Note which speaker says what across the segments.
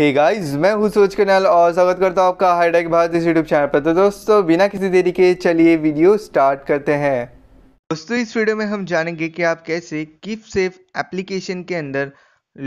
Speaker 1: hey guys, मैं हूँ सूरज कन्याल और स्वागत करता हूँ आपका हाईटेक भारत इस यूट्यूब चैनल पर तो दोस्तों बिना किसी देरी के चलिए वीडियो स्टार्ट करते हैं दोस्तों इस वीडियो में हम जानेंगे कि आप कैसे किफ सेफ एप्लीकेशन के अंदर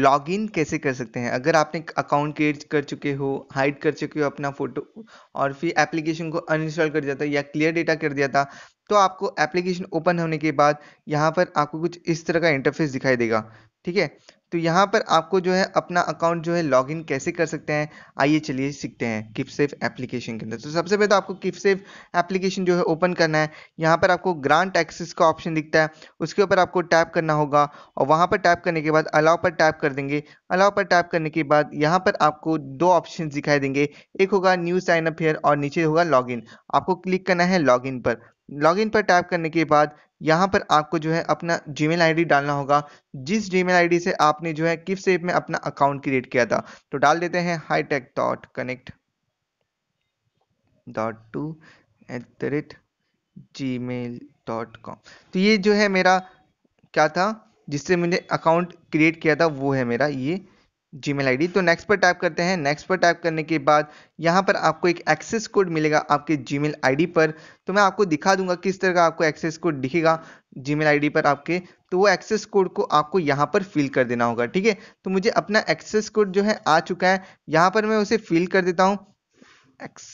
Speaker 1: लॉगिन कैसे कर सकते हैं अगर आपने अकाउंट क्रिएट कर चुके हो हाइड कर चुके हो अपना फ़ोटो और फिर एप्लीकेशन को अनइंस्टॉल कर दिया था या क्लियर डेटा कर दिया था तो आपको एप्लीकेशन ओपन होने के बाद यहाँ पर आपको कुछ इस तरह का इंटरफेस दिखाई देगा ठीक है तो यहाँ पर आपको जो है अपना अकाउंट जो है लॉगिन कैसे कर सकते हैं आइए चलिए सीखते हैं किफ सेफ एप्लीकेशन के अंदर तो सबसे पहले तो आपको किफ सेफ एप्लीकेशन जो है ओपन करना है यहाँ पर आपको ग्रांट एक्सेस का ऑप्शन दिखता है उसके ऊपर आपको टैप करना होगा और वहाँ पर टैप करने के बाद अलाव पर टैप कर देंगे अलाव पर टैप करने के बाद यहाँ पर आपको दो ऑप्शन दिखाई देंगे एक होगा न्यू साइन हेयर और नीचे होगा लॉग आपको क्लिक करना है लॉग पर लॉगिन पर टैप करने के बाद यहाँ पर आपको जो है अपना जीमेल आईडी डालना होगा जिस जीमेल आईडी से आपने जो है किस ऐप में अपना अकाउंट क्रिएट किया था तो डाल देते हैं hi tech dot connect dot two at the rate Gmail dot com तो ये जो है मेरा क्या था जिससे मैंने अकाउंट क्रिएट किया था वो है मेरा ये जी मेल आई तो नेक्स्ट पर टाइप करते हैं नेक्स्ट पर टाइप करने के बाद यहाँ पर आपको एक एक्सेस कोड मिलेगा आपके जी मेल पर तो मैं आपको दिखा दूंगा किस तरह का आपको एक्सेस कोड दिखेगा जी मेल पर आपके तो वो एक्सेस कोड को आपको यहाँ पर फिल कर देना होगा ठीक है तो मुझे अपना एक्सेस कोड जो है आ चुका है यहाँ पर मैं उसे फिल कर देता हूँ एक्स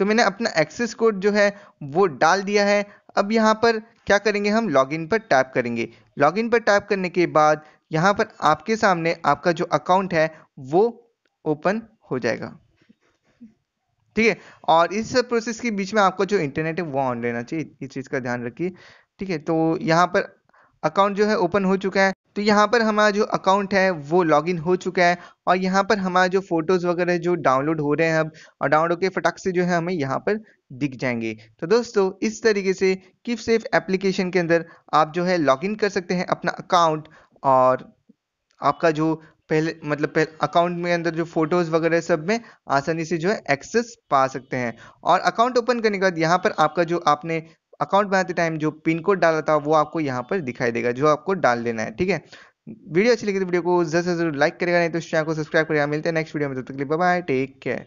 Speaker 1: तो मैंने अपना एक्सेस कोड जो है वो डाल दिया है अब यहाँ पर क्या करेंगे हम लॉगिन पर टैप करेंगे लॉगिन पर टैप करने के बाद यहाँ पर आपके सामने आपका जो अकाउंट है वो ओपन हो जाएगा ठीक है और इस प्रोसेस के बीच में आपको जो इंटरनेट है वो ऑन रहना चाहिए इस चीज़ का ध्यान रखिए ठीक है तो यहाँ पर अकाउंट जो है ओपन हो चुका है तो यहाँ पर हमारा जो अकाउंट है वो लॉगिन हो चुका है और यहाँ पर हमारा जो फोटोज़ वगैरह जो डाउनलोड हो रहे हैं अब और डाउनलोड के फटाक से जो है हमें यहाँ पर दिख जाएंगे तो दोस्तों इस तरीके से किप सेफ एप्लीकेशन के अंदर आप जो है लॉगिन कर सकते हैं अपना अकाउंट और आपका जो पहले मतलब पहले अकाउंट में अंदर जो फोटोज़ वगैरह सब में आसानी से जो है एक्सेस पा सकते हैं और अकाउंट ओपन करने के बाद यहाँ पर आपका जो आपने अकाउंट बनाते टाइम जो पिन कोड डाला था वो आपको यहाँ पर दिखाई देगा जो आपको डाल देना है ठीक है वीडियो अच्छी लगी तो वीडियो को जरूर जरूर लाइक करेगा नहीं तो चैनल को सब्सक्राइब करेगा मिलते हैं नेक्स्ट वीडियो में तब तक के लिए बाय टेक केयर